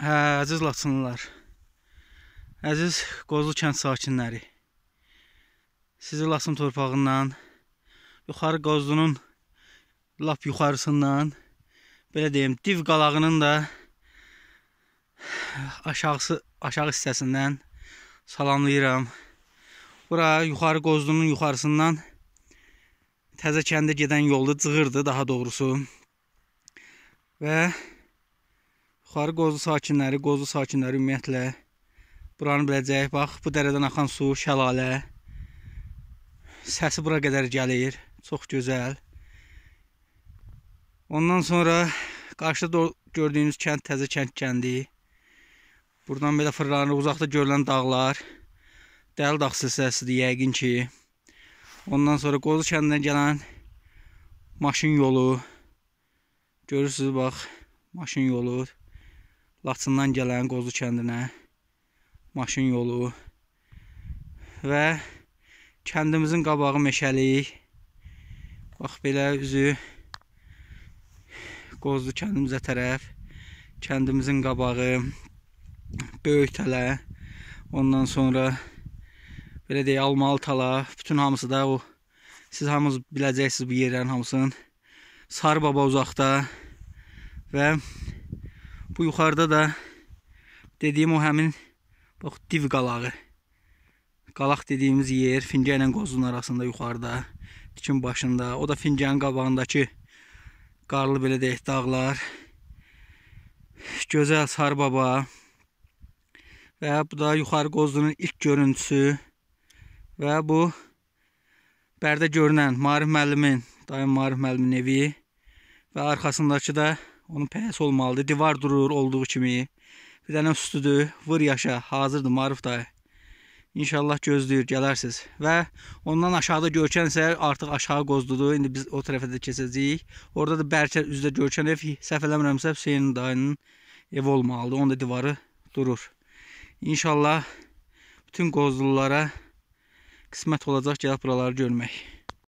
Hə, əziz Laçınlılar. Əziz Qozlu kənd sakinləri. Sizi Laçın torpağından, yuxarı Qozlunun lap yuxarısından, belə deyim, div qalağının da aşağısı aşağı hissəsindən salamlayıram. Bura yuxarı Qozlunun yuxarısından təzə kəndə gedən yolda cığırdı, daha doğrusu. Və Yuxarı Qozu sakinləri, Qozu sakinləri ümumiyyətlə buranı biləcək. Bax, bu dərədən axan su, şəlalə. Səsi bura qədər gəlir. Çox gözəl. Ondan sonra qarşıda gördüyünüz kənd təzə kənd kəndi. Buradan belə fırlanır, uzaqda görülən dağlar. Dəli dağ silsiləsidir yəqin ki. Ondan sonra Qozu kəndindən gələn maşın yolu. Görürsünüz, bax, maşın yolu. Laçından gələn Qozu kəndinə maşın yolu və kəndimizin qabağı meşəlik. Bax belə üzü Qozlu kəndimizə tərəf, kəndimizin qabağı, böyük tələ, ondan sonra belə deyək, almalı tələ, bütün hamısı da o siz hamınız biləcəksiniz bu yerlərin hamısını. Sarı baba uzaqda və Bu yuxarıda da dediyim o həmin bax div qalağı. Qalaq dediyimiz yer fincə ilə qozun arasında yuxarıda, tikin başında. O da fincənin qabağındakı qarlı belə deyək dağlar. Gözəl Sarbaba və bu da yuxarı qozunun ilk görüntüsü və bu Bərdə görünən Marif müəllimin, dayım Marif müəllimin evi və arxasındakı da Onun pəs olmalıdır. Divar durur olduğu kimi. Bir dənə üstüdür. Vır yaşa. Hazırdır Maruf dayı. İnşallah gözləyir, gələrsiz. Və ondan aşağıda görkən isə artıq aşağı qozdudur. İndi biz o tərəfə də keçəcəyik. Orada da bərkə üzdə görkən ev, səhv eləmirəmsə Hüseyn dayının evi olmalıdır. Onun da divarı durur. İnşallah bütün qozlulara qismət olacaq gəlib buraları görmək.